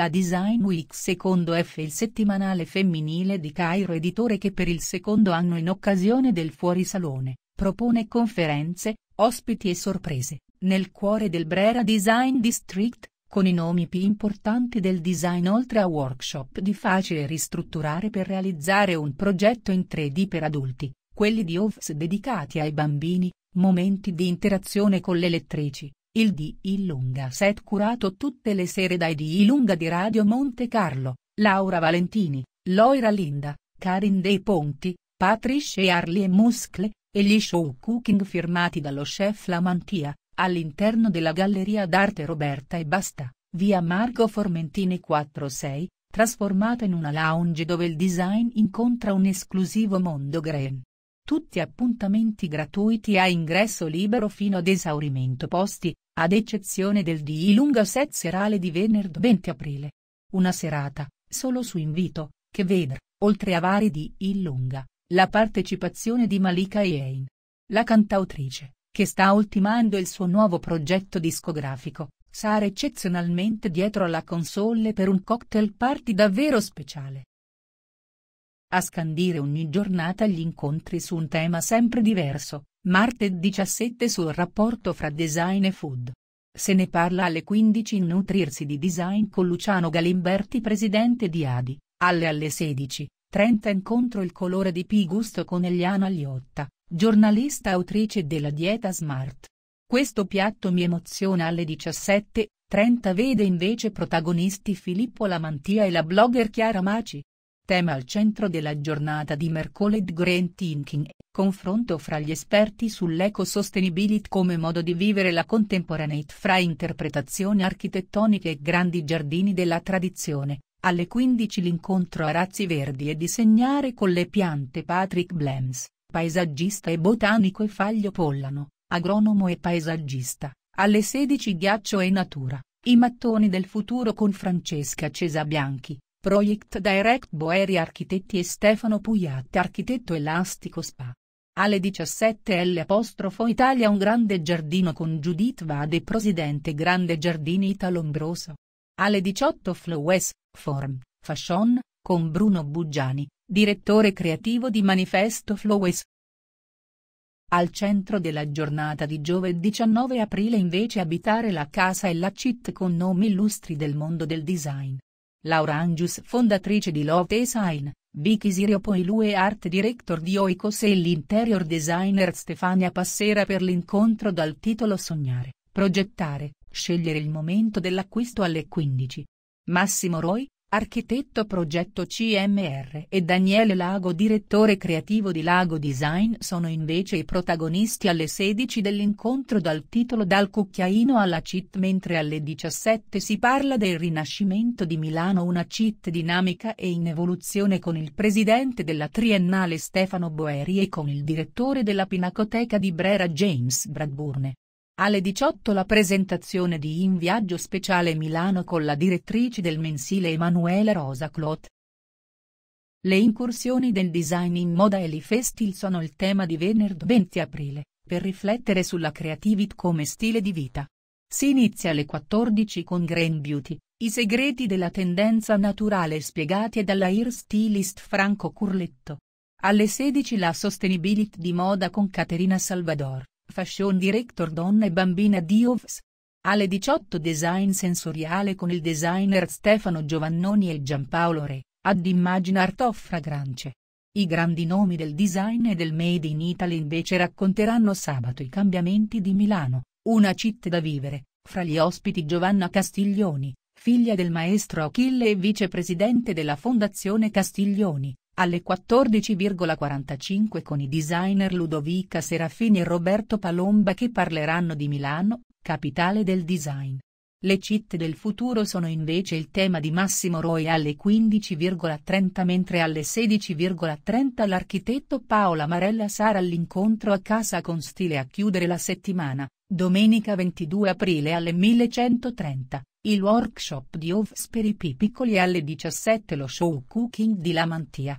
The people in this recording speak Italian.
la Design Week secondo F il settimanale femminile di Cairo Editore che per il secondo anno in occasione del Fuorisalone, propone conferenze, ospiti e sorprese, nel cuore del Brera Design District, con i nomi più importanti del design oltre a workshop di facile ristrutturare per realizzare un progetto in 3D per adulti, quelli di OVS dedicati ai bambini, momenti di interazione con le lettrici, il di Illunga set curato tutte le sere dai di Illunga di Radio Monte Carlo, Laura Valentini, Loira Linda, Karin De Ponti, Patrice e Arli e Muscle, e gli show cooking firmati dallo chef Lamantia, all'interno della Galleria d'Arte Roberta e Basta, via Marco Formentini 46, trasformata in una lounge dove il design incontra un esclusivo mondo green tutti appuntamenti gratuiti a ingresso libero fino ad esaurimento posti, ad eccezione del DI lunga set serale di venerdì 20 aprile. Una serata, solo su invito, che vedrà, oltre a vari DI lunga, la partecipazione di Malika Yein. La cantautrice, che sta ultimando il suo nuovo progetto discografico, sarà eccezionalmente dietro alla console per un cocktail party davvero speciale. A scandire ogni giornata gli incontri su un tema sempre diverso, martedì 17 sul rapporto fra design e food. Se ne parla alle 15 in Nutrirsi di Design con Luciano Galimberti presidente di Adi, alle alle 16, 30 incontro il colore di Pigusto con Eliana Liotta, giornalista autrice della dieta Smart. Questo piatto mi emoziona alle 17, 30 vede invece protagonisti Filippo Lamantia e la blogger Chiara Maci, Tema al centro della giornata di mercoledì Green Thinking, confronto fra gli esperti sull'ecosostenibility come modo di vivere la contemporaneità fra interpretazioni architettoniche e grandi giardini della tradizione, alle 15 l'incontro a razzi verdi e disegnare con le piante Patrick Blems, paesaggista e botanico e Faglio Pollano, agronomo e paesaggista, alle 16 ghiaccio e natura, i mattoni del futuro con Francesca Cesa Bianchi Project Direct Boeri Architetti e Stefano Pugliatti Architetto Elastico Spa. Alle 17L Italia un grande giardino con Judith Vade Presidente Grande Giardini Italombroso. Alle 18 Flowes, Form, Fashion, con Bruno Buggiani, direttore creativo di Manifesto Flowes. Al centro della giornata di giovedì 19 aprile invece abitare la casa e la città con nomi illustri del mondo del design. Laura Angius fondatrice di Love Design, Vicky Sirio poi e art director di Oikos e l'interior designer Stefania Passera per l'incontro dal titolo Sognare, Progettare, scegliere il momento dell'acquisto alle 15. Massimo Roy, architetto progetto CMR e Daniele Lago direttore creativo di Lago Design sono invece i protagonisti alle 16 dell'incontro dal titolo Dal cucchiaino alla CIT mentre alle 17 si parla del rinascimento di Milano una CIT dinamica e in evoluzione con il presidente della Triennale Stefano Boeri e con il direttore della Pinacoteca di Brera James Bradburne. Alle 18 la presentazione di In Viaggio Speciale Milano con la direttrice del mensile Emanuele Rosa Clot. Le incursioni del design in moda e le festil sono il tema di venerdì 20 aprile, per riflettere sulla creativity come stile di vita. Si inizia alle 14 con Green Beauty, i segreti della tendenza naturale spiegati dalla hair stylist Franco Curletto. Alle 16 la sostenibility di moda con Caterina Salvador. Fashion Director Donna e Bambina di Alle 18 Design sensoriale con il designer Stefano Giovannoni e Giampaolo Re, ad Immagine Art of Fragrance. I grandi nomi del design e del Made in Italy invece racconteranno sabato i cambiamenti di Milano, una città da vivere, fra gli ospiti Giovanna Castiglioni, figlia del maestro Achille e vicepresidente della Fondazione Castiglioni, alle 14,45 con i designer Ludovica Serafini e Roberto Palomba che parleranno di Milano, capitale del design. Le città del futuro sono invece il tema di Massimo Roy alle 15,30 mentre alle 16,30 l'architetto Paola Marella sarà all'incontro a casa con stile a chiudere la settimana, domenica 22 aprile alle 1130, il workshop di Ovsperi Piccoli alle 17 lo show cooking di La Mantia.